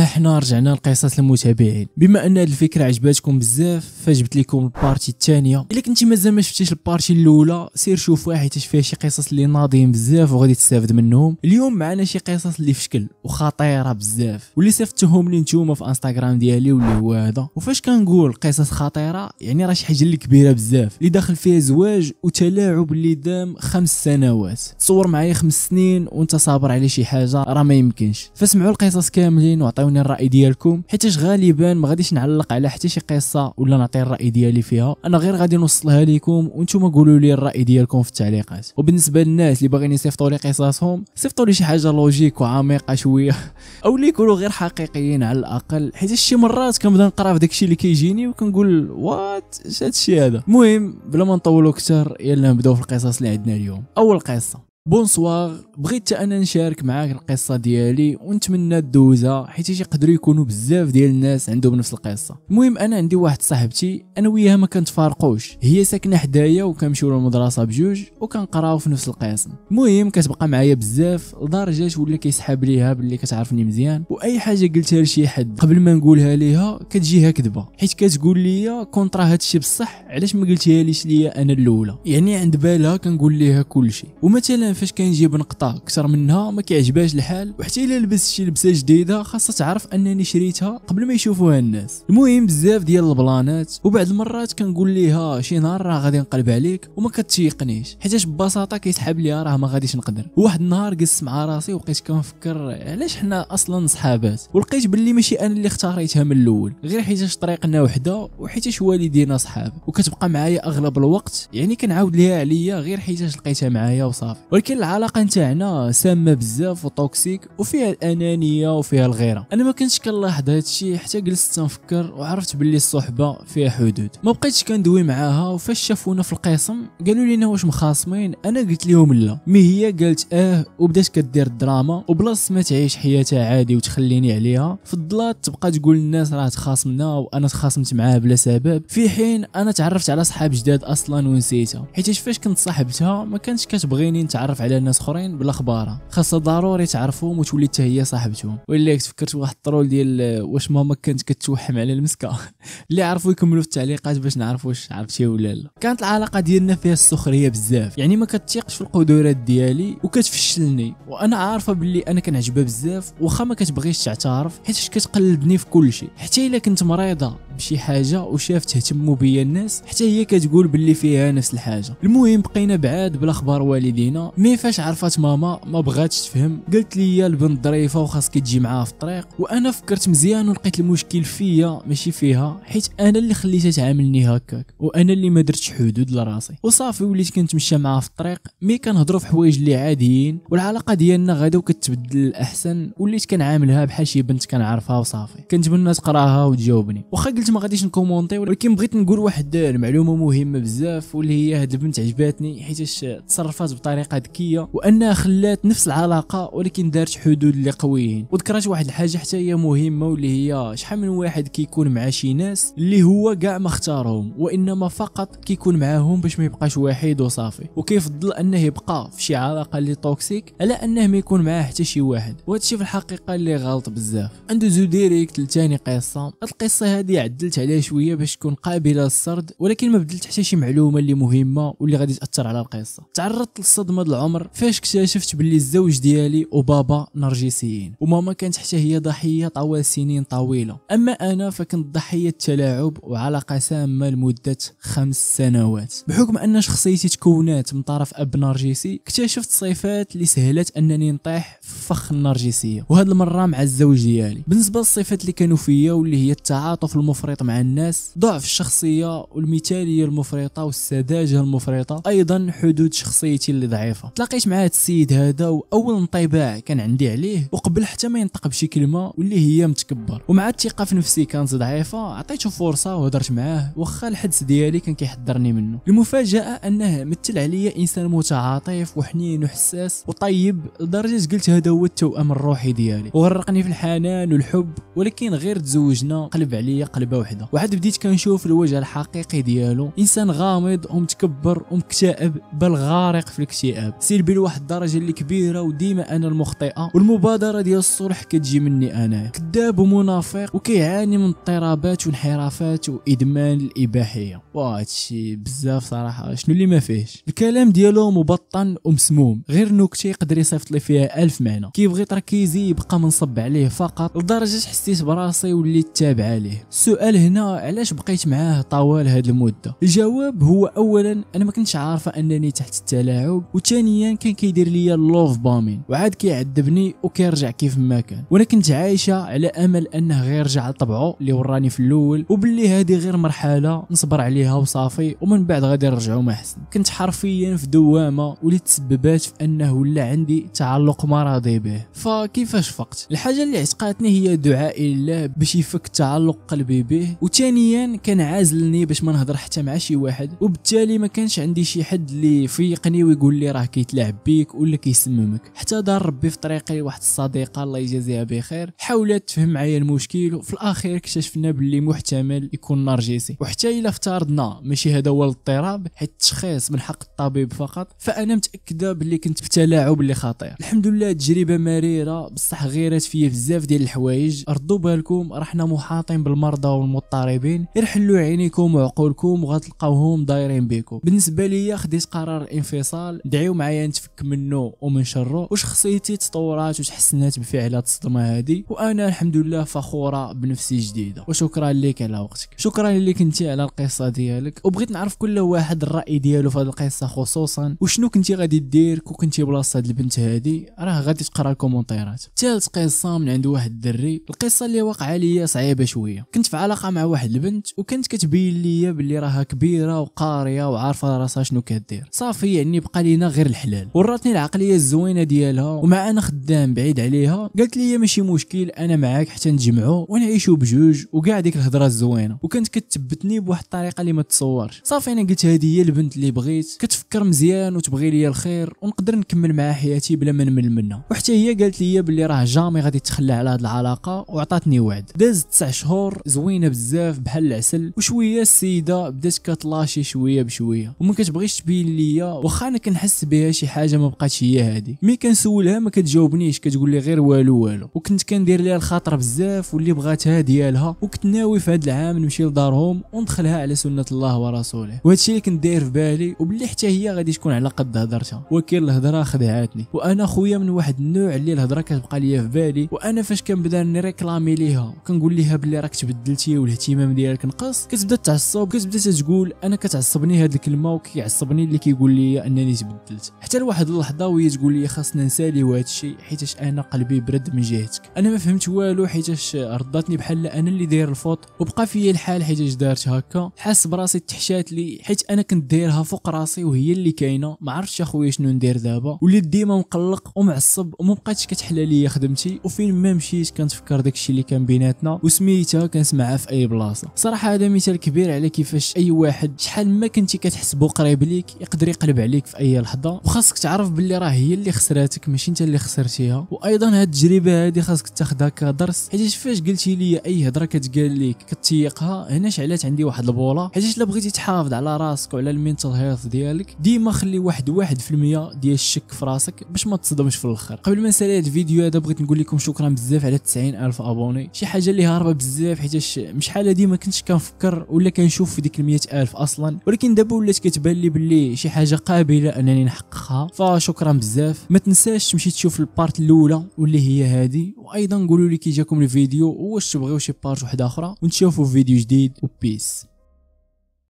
ها حنا رجعنا لقصص المتابعين بما ان هذه الفكره عجباتكم بزاف فجبت لكم البارتي الثانيه الا كنتي مازال ما شفتيش البارتي الاولى سير شوفوها حيت فيها شي قصص اللي ناضيين بزاف وغادي تستافد منهم اليوم معنا شي قصص اللي في شكل وخطيره بزاف واللي صيفطتهم لي نتوما في انستغرام ديالي واللي هو هذا وفاش كنقول قصص خطيره يعني راه شي حاجه اللي كبيره بزاف اللي داخل فيها زواج وتلاعب اللي دام خمس سنوات تصور معايا خمس سنين وانت صابر على شي حاجه راه ما يمكنش فاسمعوا القصص كاملين تعطوني الراي ديالكم حيتاش غالبا ما غاديش نعلق على حتى شي قصه ولا نعطي الراي ديالي فيها انا غير غادي نوصلها لكم وانتم قولوا لي الراي ديالكم في التعليقات وبالنسبه للناس اللي باغيين يصيفطوا لي قصصهم صيفطوا لي شي حاجه لوجيك وعميقه شويه او اللي يكونوا غير حقيقيين على الاقل حيت شي مرات كنبدا نقرا في داكشي اللي كيجيني وكنقول وات اش هذا المهم بلا ما نطولوا اكثر يلا نبداو في القصص اللي عندنا اليوم اول قصه بونسوار بغيت انا نشارك معاك القصه ديالي ونتمنى تدوزها حيت يقدروا يكونوا بزاف ديال الناس عندهم نفس القصه المهم انا عندي واحد صاحبتي انا وياها ما كنتفارقوش هي ساكنه حدايا وكنمشيو للمدرسه بجوج وكنقراو في نفس القسم المهم كتبقى معايا بزاف لدرجه ولا كيسحاب ليها باللي كتعرفني مزيان واي حاجه قلتها لشي حد قبل ما نقولها ليها كتجيها كذبه حيت كتقول لي كونطرا هادشي بصح علاش ما قلتيها ليش ليا انا الاولى يعني عند بالها كنقول ليها كلشي ومثلا انا فاش كنجيب نقطه اكثر منها ما كيعجبهاش الحال وحتى الا لبست شي لبسه جديده خاصها تعرف انني شريتها قبل ما يشوفوها الناس المهم بزاف ديال البلانات وبعد المرات كنقول ليها شي نهار راه غادي نقلب عليك وما كتيقنيش حيتاش ببساطه كيسحب ليها راه ما غاديش نقدر واحد النهار جلست مع راسي وبقيت كنفكر علاش حنا اصلا صحابات ولقيت باللي ماشي انا اللي اختاريتها من الاول غير حيتاش طريقنا وحده وحيتاش والدينا صحاب وكتبقى معايا اغلب الوقت يعني كنعاود ليها عليا غير حيتاش لقيتها معايا وصافي ولكن العلاقه نتاعنا سامه بزاف وتوكسيك وفيها الانانيه وفيها الغيره انا ما كنتش كنلاحظ هادشي حتى جلست نفكر وعرفت باللي الصحبه فيها حدود ما بقيتش كندوي معاها وفاش شافونا في القسم قالوا لينا واش مخاصمين انا قلت لهم لا مي هي قالت اه وبدات كدير الدراما وبلاص ما تعيش حياتها عادي وتخليني عليها فضلات تبقى تقول للناس راه تخاصمنا وانا تخاصمت معاها بلا سبب في حين انا تعرفت على صحاب جداد اصلا ونسيتها حيت فاش كنت صاحبتها ما كانتش كتبغيني نتعرف تعرف على ناس اخرين بالاخبار خاصة خاصها ضروري تعرفهم وتولي حتى هي صاحبتهم ولا تفكرت واحد الطرول ديال واش ماما كانت كتوحم على المسكه اللي عرفوا يكملوا في التعليقات باش نعرف واش عرفتي ولا لا كانت العلاقه ديالنا فيها السخريه بزاف يعني ما كتثيقش في القدرات ديالي وكتفشلني وانا عارفه باللي انا كنعجبها بزاف واخا ما كتبغيش تعترف حيت كتقلدني في كل شيء حتى الا كنت مريضه بشي حاجه وشافت تهتموا بيا الناس حتى هي كتقول باللي فيها نفس الحاجه المهم بقينا بعاد بالاخبار والدينا مي فاش عرفت ماما ما بغاتش تفهم قالت لي البنت ظريفه وخاصك تجي معاها في الطريق وانا فكرت مزيان ولقيت المشكل فيا ماشي فيها حيت انا اللي خليتها تعاملني هكاك وانا اللي ما درتش حدود لراسي وصافي وليت كنتمشى معاها في الطريق مي كنهضروا في حوايج اللي عاديين والعلاقه ديالنا غدا وكتبدل للاحسن وليت كنعاملها بحال شي بنت كنعرفها وصافي كنتمنى تقراها وتجاوبني واخا قلت ما غاديش نكومونتي ولكن بغيت نقول واحد المعلومه مهمه بزاف واللي هي هاد البنت عجباتني حيتاش تصرفات بطريقه ذكيه وانها خلات نفس العلاقه ولكن دارت حدود اللي قويين وذكرت واحد الحاجه حتى هي مهمه واللي هي شحال من واحد كيكون مع شي ناس اللي هو كاع ما اختارهم وانما فقط كيكون معاهم باش ما يبقاش وحيد وصافي وكيفضل انه يبقى في شي علاقه اللي توكسيك على انه ما يكون معاه حتى شي واحد وهادشي في الحقيقه اللي غلط بزاف ندوزو ديريكت لتاني قصه القصه هذه عدلت عليها شويه باش تكون قابله للسرد ولكن ما بدلت حتى شي معلومه اللي مهمه واللي غادي تاثر على القصه تعرضت للصدمه العمر فاش اكتشفت بلي الزوج ديالي وبابا نرجسيين وماما كانت حتى هي ضحيه طوال سنين طويله اما انا فكنت ضحيه تلاعب وعلاقه سامه لمده خمس سنوات بحكم ان شخصيتي تكونات من طرف اب نرجسي اكتشفت صفات اللي سهلت انني نطيح في فخ النرجسيه وهاد المره مع الزوج ديالي بالنسبه للصفات اللي كانوا فيا واللي هي التعاطف المفرط مع الناس ضعف الشخصيه والمثاليه المفرطه والسذاجه المفرطه ايضا حدود شخصيتي اللي ضعيفه تلاقيت مع هذا السيد هذا واول انطباع كان عندي عليه وقبل حتى ما ينطق بشي كلمه واللي هي متكبر ومع الثقه في نفسي كانت ضعيفه عطيته فرصه وهدرت معاه واخا الحدس ديالي كان كيحضرني منه المفاجاه انه مثل عليا انسان متعاطف وحنين وحساس وطيب لدرجه قلت هذا هو التوأم الروحي ديالي وغرقني في الحنان والحب ولكن غير تزوجنا قلب عليا قلبه وحده واحد بديت كنشوف الوجه الحقيقي ديالو انسان غامض ومتكبر ومكتئب بل غارق في الاكتئاب سلبي لواحد الدرجه اللي كبيره وديما انا المخطئه والمبادره ديال الصلح كتجي مني انايا كذاب ومنافق وكيعاني من اضطرابات وانحرافات وادمان الاباحيه وهادشي بزاف صراحه شنو اللي ما فيهش الكلام ديالو مبطن ومسموم غير نكته يقدر يصيفط لي فيها الف معنى كيبغي تركيزي يبقى منصب عليه فقط لدرجه حسيت براسي وليت تابع عليه السؤال هنا علاش بقيت معاه طوال هاد المده الجواب هو اولا انا ما كنتش عارفه انني تحت التلاعب وثاني ثانيا كان كيدير ليا اللوف بامين وعاد كيعذبني وكيرجع كيف ما كان وانا كنت عايشه على امل انه غير يرجع لطبعه اللي وراني في الاول وباللي هذه غير مرحله نصبر عليها وصافي ومن بعد غادي نرجعوا ما حسن كنت حرفيا في دوامه واللي تسببات في انه ولا عندي تعلق مرضي به فكيفاش فقت الحاجه اللي عتقاتني هي دعائي لله باش يفك تعلق قلبي به وثانيا كان عازلني باش ما نهضر حتى مع شي واحد وبالتالي ما كانش عندي شي حد اللي يفيقني ويقول لي راه كيتلاعب بيك ولا كيسممك حتى دار ربي في طريقي واحد الصديقه الله يجازيها بخير حاولت تفهم معايا المشكل وفي الاخير اكتشفنا باللي محتمل يكون نرجسي وحتى الا افترضنا ماشي هذا هو الاضطراب حيت التشخيص من حق الطبيب فقط فانا متاكده باللي كنت في تلاعب اللي خطير الحمد لله تجربه مريره بصح غيرت فيا بزاف ديال الحوايج ردوا بالكم رحنا محاطين بالمرضى والمضطربين يرحلوا عينيكم وعقولكم وغتلقاوهم دايرين بكم بالنسبه ليا خديت قرار الانفصال دعيو معايا نتفك منه ومن شره وشخصيتي تطورات وتحسنات بفعل الصدمه هذه وانا الحمد لله فخوره بنفسي جديده وشكرا لك على وقتك شكرا لك انت على القصه ديالك وبغيت نعرف كل واحد الراي ديالو في هذه القصه خصوصا وشنو كنتي غادي دير كون كنتي بلاصه هاد البنت هذه راه غادي تقرا الكومونتيرات ثالث قصه من عند واحد الدري القصه اللي وقع ليا صعيبه شويه كنت في علاقه مع واحد البنت وكانت كتبين ليا بلي راها كبيره وقاريه وعارفه راسها شنو كدير صافي يعني بقى لينا غير الحلال وراتني العقليه الزوينه ديالها ومع انا خدام بعيد عليها قالت لي ماشي مشكل انا معاك حتى نجمعوا ونعيشوا بجوج وكاع ديك الهضره الزوينه وكانت كتثبتني بواحد الطريقه اللي ما تصورش صافي انا قلت هذه هي البنت اللي بغيت كتفكر مزيان وتبغي لي الخير ونقدر نكمل معها حياتي بلا ما نمل منها وحتى هي قالت لي بلي راه جامي غادي تخلى على هذه العلاقه وعطاتني وعد داز 9 شهور زوينه بزاف بحال العسل وشويه السيده بدات كتلاشي شويه بشويه وما كتبغيش تبين ليا واخا انا كنحس بها فيها شي حاجه ما بقاتش هي هادي مي كنسولها ما كتجاوبنيش كتقول لي غير والو والو وكنت كندير ليها الخاطر بزاف واللي بغاتها ديالها وكنت ناوي في هذا العام نمشي لدارهم وندخلها على سنه الله ورسوله وهادشي اللي كنت داير في بالي وباللي حتى هي غادي تكون على قد هضرتها ولكن الهضره خدعتني وانا خويا من واحد النوع اللي الهضره كتبقى ليا في بالي وانا فاش كنبدا نريكلامي ليها وكنقول ليها بلي راك تبدلتي والاهتمام ديالك نقص كتبدا تعصب كتبدا تقول انا كتعصبني هاد الكلمه وكيعصبني اللي كيقول لي انني تبدلت حتى لواحد اللحظه وهي تقول لي خاصنا نساليو هادشي الشيء حيتاش انا قلبي برد من جهتك انا ما فهمت والو حيتاش رداتني بحال انا اللي داير الفوط وبقى فيا الحال حيتاش دارت هكا حاس براسي تحشات لي حيت انا كنت دايرها فوق راسي وهي اللي كاينه ما عرفتش اخويا شنو ندير دابا وليت ديما مقلق ومعصب وما بقاتش كتحلى ليا خدمتي وفين ما مشيت كنتفكر داكشي اللي كان بيناتنا وسميتها كنسمعها في اي بلاصه صراحه هذا مثال كبير على كيفاش اي واحد شحال ما كنتي كتحسبو قريب ليك يقدر يقلب عليك في اي لحظه وخاصك تعرف باللي راه هي اللي خسراتك ماشي انت اللي خسرتيها وايضا هاد التجربه هادي خاصك تاخذها كدرس حيت فاش قلتي لي اي هضره كتقال لك كتيقها هنا شعلات عندي واحد البوله حيت الا بغيتي تحافظ على راسك وعلى المينتال هيلث ديالك ديما خلي واحد واحد في المية ديال الشك في راسك باش ما تصدمش في الاخر قبل ما نسالي هاد الفيديو هذا بغيت نقول لكم شكرا بزاف على 90 الف ابوني شي حاجه اللي هاربه بزاف حيت شحال دي ما كنتش كنفكر ولا كنشوف في ديك ال الف اصلا ولكن دابا ولات كتبان لي بلي شي حاجه قابله انني نحقق حقها فشكرا بزاف ما تنساش تمشي تشوف البارت الاولى واللي هي هذه وايضا قولوا لي كي جاكم الفيديو واش تبغيو شي بارت واحده اخرى ونتشوفوا في فيديو جديد وبيس